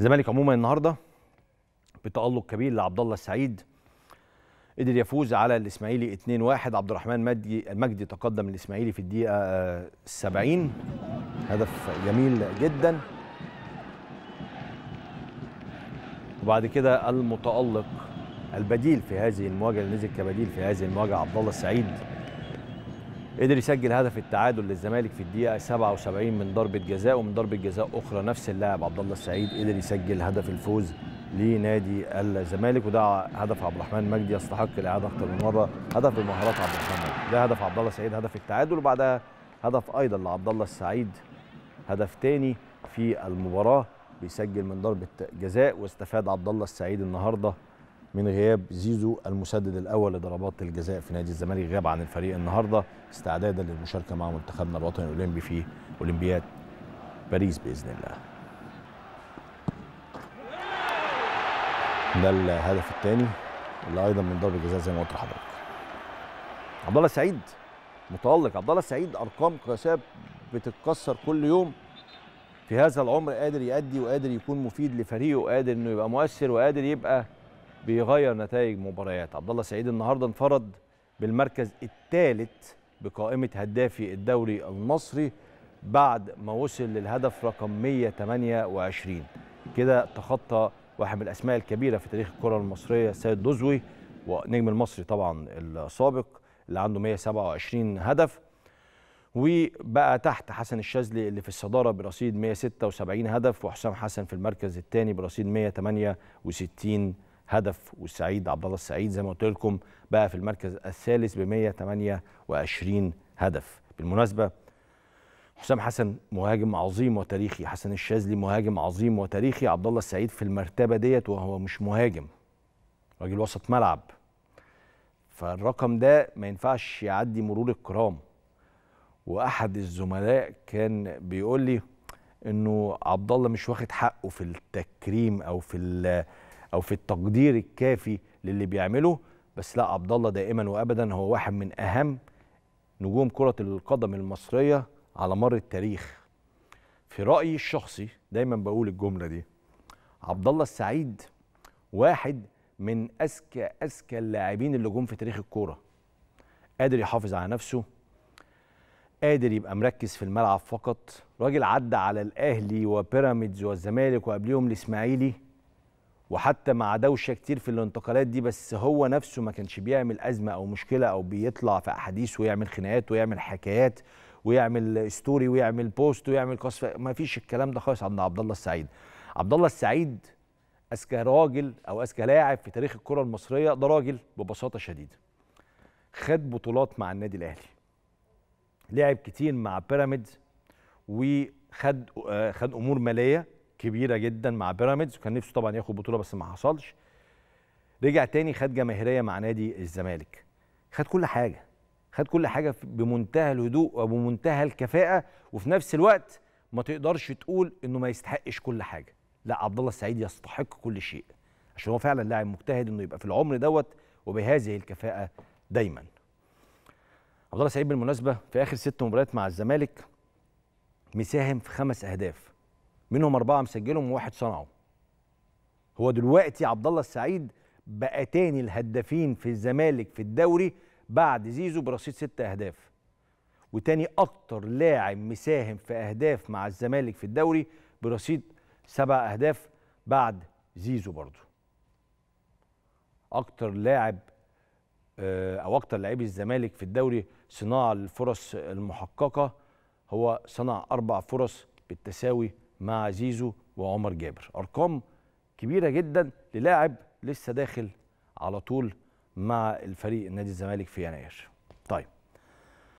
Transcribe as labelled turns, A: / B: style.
A: الزمالك عموما النهارده بتالق كبير لعبد الله السعيد قدر يفوز على الاسماعيلي 2-1 عبد الرحمن مجدي المجدي تقدم الاسماعيلي في الدقيقه 70 آه، هدف جميل جدا وبعد كده المتالق البديل في هذه المواجهه اللي نزل كبديل في هذه المواجهه عبد الله السعيد قدر يسجل هدف التعادل للزمالك في الدقيقه 77 من ضربه جزاء ومن ضربه جزاء اخرى نفس اللاعب عبد الله السعيد قدر يسجل هدف الفوز لنادي الزمالك وده هدف عبد الرحمن مجدي يستحق الاعاده اكثر من مره هدف بمهارات عبد الرحمن مجدي ده هدف عبد الله السعيد هدف التعادل وبعدها هدف ايضا لعبد الله السعيد هدف تاني في المباراه بيسجل من ضربه جزاء واستفاد عبد الله السعيد النهارده من غياب زيزو المسدد الاول لضربات الجزاء في نادي الزمالك غاب عن الفريق النهارده استعدادا للمشاركه مع منتخبنا الوطني الاولمبي في اولمبياد باريس باذن الله. ده الهدف الثاني اللي ايضا من ضربه جزاء زي ما قلت لحضرتك. عبد الله سعيد متالق عبد الله سعيد ارقام قياسيه بتتكسر كل يوم في هذا العمر قادر يأدي وقادر يكون مفيد لفريقه وقادر انه يبقى مؤثر وقادر يبقى بيغير نتائج مباريات عبد الله سعيد النهارده انفرد بالمركز الثالث بقائمه هدافي الدوري المصري بعد ما وصل للهدف رقم 128 كده تخطى واحد من الاسماء الكبيره في تاريخ الكره المصريه سيد دوزوي ونجم المصري طبعا السابق اللي عنده 127 هدف وبقى تحت حسن الشاذلي اللي في الصداره برصيد 176 هدف وحسام حسن في المركز الثاني برصيد 168 هدف والسعيد عبد الله السعيد زي ما قلت لكم بقى في المركز الثالث ب 128 هدف بالمناسبه حسام حسن مهاجم عظيم وتاريخي حسن الشاذلي مهاجم عظيم وتاريخي عبد الله السعيد في المرتبه ديت وهو مش مهاجم راجل وسط ملعب فالرقم ده ما ينفعش يعدي مرور الكرام واحد الزملاء كان بيقول لي انه عبد الله مش واخد حقه في التكريم او في او في التقدير الكافي للي بيعمله بس لا عبد الله دائما وابدا هو واحد من اهم نجوم كره القدم المصريه على مر التاريخ في رايي الشخصي دايما بقول الجمله دي عبد الله السعيد واحد من اذكى اذكى اللاعبين اللي جم في تاريخ الكوره قادر يحافظ على نفسه قادر يبقى مركز في الملعب فقط راجل عدى على الاهلي وبيراميدز والزمالك وقبليهم الاسماعيلي وحتى مع دوشه كتير في الانتقالات دي بس هو نفسه ما كانش بيعمل ازمه او مشكله او بيطلع في احاديث ويعمل خناقات ويعمل حكايات ويعمل ستوري ويعمل بوست ويعمل قصف ما فيش الكلام ده خالص عند عبد الله السعيد عبد الله السعيد اذكى راجل او اذكى لاعب في تاريخ الكره المصريه ده راجل ببساطه شديده خد بطولات مع النادي الاهلي لعب كتير مع بيراميدز وخد آه، خد امور ماليه كبيره جدا مع بيراميدز وكان نفسه طبعا ياخد بطوله بس ما حصلش رجع تاني خد جماهيريه مع نادي الزمالك خد كل حاجه خد كل حاجه بمنتهى الهدوء وبمنتهى الكفاءه وفي نفس الوقت ما تقدرش تقول انه ما يستحقش كل حاجه لا عبد الله السعيد يستحق كل شيء عشان هو فعلا لاعب مجتهد انه يبقى في العمر دوت وبهذه الكفاءه دايما عبد الله سعيد بالمناسبه في اخر ست مباريات مع الزمالك مساهم في خمس اهداف منهم اربعه مسجلهم وواحد صنعه هو دلوقتي عبد الله السعيد بقى تاني الهدافين في الزمالك في الدوري بعد زيزو برصيد ست اهداف وتاني اكتر لاعب مساهم في اهداف مع الزمالك في الدوري برصيد سبع اهداف بعد زيزو برضه اكتر لاعب آه، او اكتر لاعبي الزمالك في الدوري صناعه الفرص المحققه هو صنع اربع فرص بالتساوي مع زيزو وعمر جابر ارقام كبيره جدا للاعب لسه داخل على طول مع الفريق نادي الزمالك في يناير